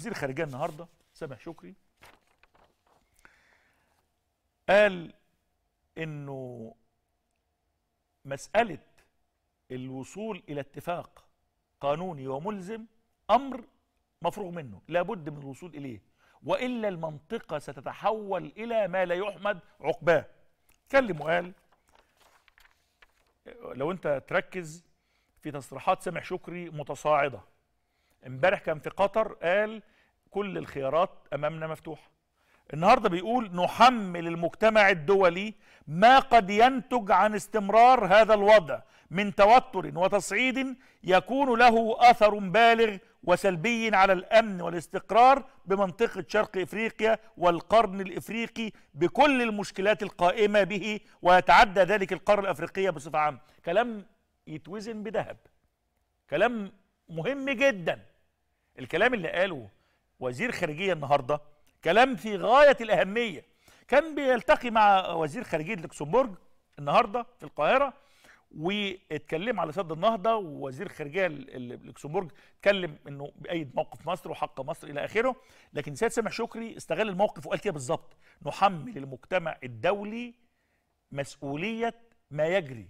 وزير الخارجيه النهارده سامح شكري قال انه مساله الوصول الى اتفاق قانوني وملزم امر مفروغ منه لابد من الوصول اليه والا المنطقه ستتحول الى ما لا يحمد عقباه اتكلم وقال لو انت تركز في تصريحات سامح شكري متصاعده امبارح كان في قطر قال كل الخيارات امامنا مفتوحه النهارده بيقول نحمل المجتمع الدولي ما قد ينتج عن استمرار هذا الوضع من توتر وتصعيد يكون له اثر بالغ وسلبي على الامن والاستقرار بمنطقه شرق افريقيا والقرن الافريقي بكل المشكلات القائمه به ويتعدى ذلك القاره الافريقيه بصفه عامه كلام يتوزن بذهب كلام مهم جدا الكلام اللي قاله وزير خارجيه النهارده كلام في غايه الاهميه كان بيلتقي مع وزير خارجيه لوكسمبورج النهارده في القاهره واتكلم على سد النهضه ووزير خارجيه لوكسمبورج اتكلم انه بايد موقف مصر وحق مصر الى اخره لكن سيد سامح شكري استغل الموقف وقال كده بالظبط نحمل المجتمع الدولي مسؤوليه ما يجري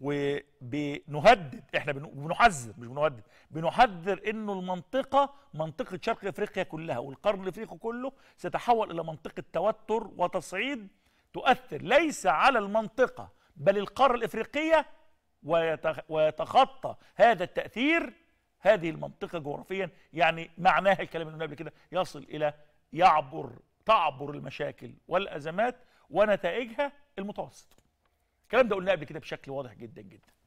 وبنهدد احنا بنحذر مش بنهدد بنحذر انه المنطقه منطقه شرق افريقيا كلها والقرن الافريقي كله ستتحول الى منطقه توتر وتصعيد تؤثر ليس على المنطقه بل القاره الافريقيه ويتخطى هذا التاثير هذه المنطقه جغرافيا يعني معناها الكلام اللي قبل كده يصل الى يعبر تعبر المشاكل والازمات ونتائجها المتوسط الكلام ده قلناه قبل كده بشكل واضح جدا جدا